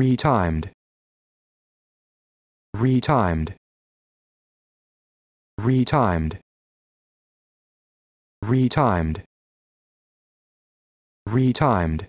retimed retimed retimed retimed retimed